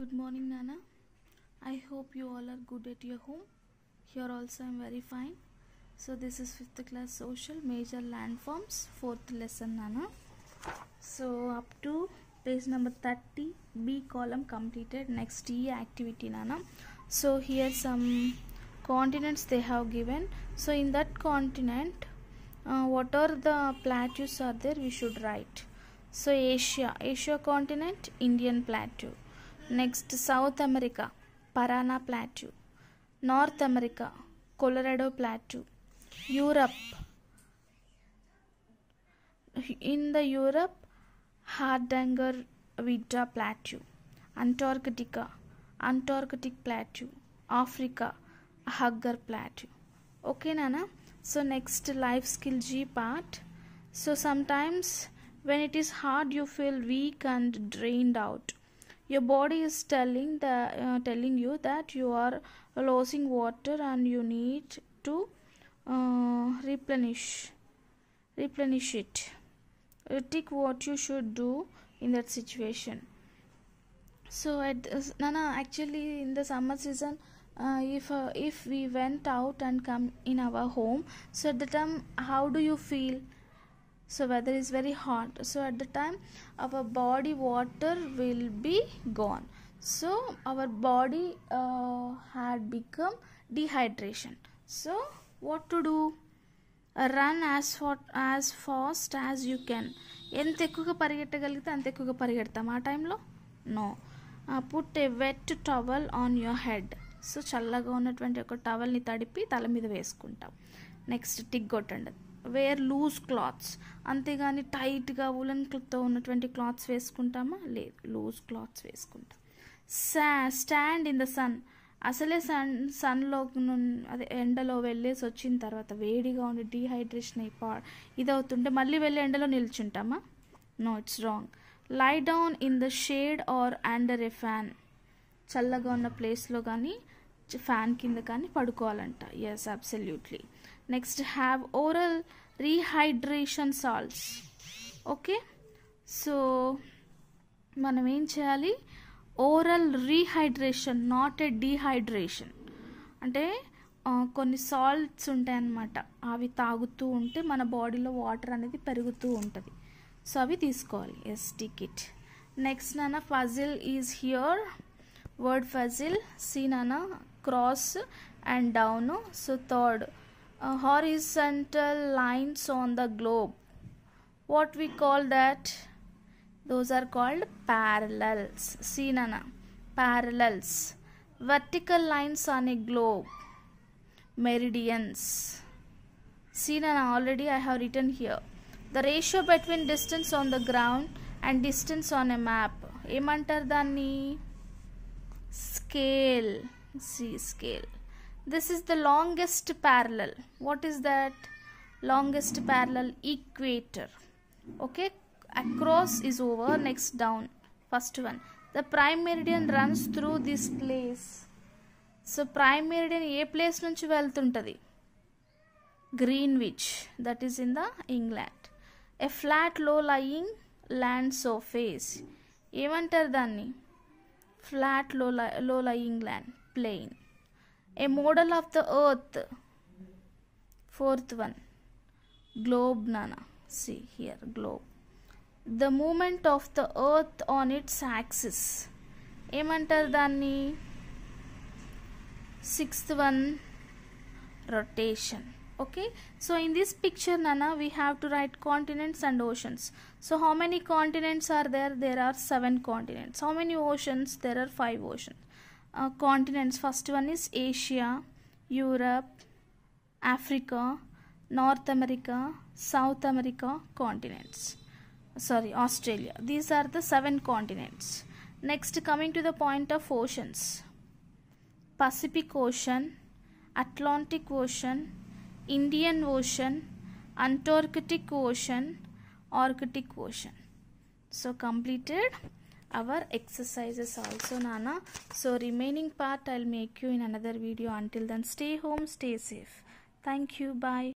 Good morning Nana. I hope you all are good at your home. Here also I am very fine. So this is 5th class social major landforms 4th lesson Nana. So up to page number 30 B column completed next E activity Nana. So here some continents they have given. So in that continent uh, what are the plateaus are there we should write. So Asia, Asia continent, Indian plateau. Next, South America, Parana Plateau. North America, Colorado Plateau. Europe, in the Europe, Hardanger Vita Plateau. Antarctica, Antarctic Plateau. Africa, Hugger Plateau. Okay, Nana. So, next life skill G part. So, sometimes when it is hard, you feel weak and drained out your body is telling that uh, telling you that you are losing water and you need to uh, replenish replenish it take what you should do in that situation so at nana actually in the summer season uh, if uh, if we went out and come in our home so at the time how do you feel so weather is very hot so at the time our body water will be gone so our body uh, had become dehydration so what to do run as fa as fast as you can ఎంత ఎక్కువగా పరిగెట్టగలిగితే అంత ఎక్కువగా పరిగెడతాం ఆ టైంలో no put a wet towel on your head so చల్లగా ఉన్నటువంటి ఒక టవల్ని తడిపి తల మీద వేసుకుంటాం నెక్స్ట్ టిక్ కొట్టండి వేర్ లూజ్ క్లాత్స్ అంతేగాని టైట్గా ఉలన్ క్లిప్తో ఉన్నటువంటి క్లాత్స్ వేసుకుంటామా లేదు లూజ్ క్లాత్స్ వేసుకుంటాం so stand in the sun అసలే సన్ సన్లో అదే ఎండలో వెళ్ళేసి వచ్చిన తర్వాత వేడిగా ఉండి డీహైడ్రేషన్ అయిపో ఇదవుతుంటే మళ్ళీ వెళ్ళి ఎండలో నిల్చుంటామా no it's wrong lie down in the shade or under a fan చల్లగా ఉన్న ప్లేస్లో కానీ ఫ్యాన్ కింద కానీ పడుకోవాలంట yes absolutely next have oral rehydration salts okay so మనం ఏం చేయాలి oral rehydration not a dehydration అంటే కొన్ని సాల్ట్స్ ఉంటాయన్నమాట అవి తాగుతూ ఉంటే మన బాడీలో వాటర్ అనేది పెరుగుతూ ఉంటుంది సో అవి తీసుకోవాలి ఎస్ టికెట్ నెక్స్ట్ నాన్న puzzle is here word puzzle see నాన్న cross and down so third uh, horizontal lines on the globe what we call that those are called parallels see nana parallels vertical lines on a globe meridians see nana already i have written here the ratio between distance on the ground and distance on a map ఏమంటారు dani. Scale. See scale. this is the longest parallel what is that longest parallel equator okay across is over next down first one the prime meridian runs through this place so prime meridian ఏ place నుంచి వెళ్తుంటుంది Greenwich that is in the England a flat low lying land సోఫేస్ ఏమంటారు దాన్ని flat low low lying land plain a model of the earth fourth one globe nana see here globe the movement of the earth on its axis ఏమంటారు dani. Sixth one, rotation. okay so in this picture nana we have to write continents and oceans so how many continents are there there are seven continents how many oceans there are five oceans uh, continents first one is asia europe africa north america south america continents sorry australia these are the seven continents next coming to the point of oceans pacific ocean atlantic ocean indian ocean antarctic ocean arctic ocean so completed our exercises also Nana. So remaining part I'll make you in another video. Until then stay home, stay safe. Thank you. Bye.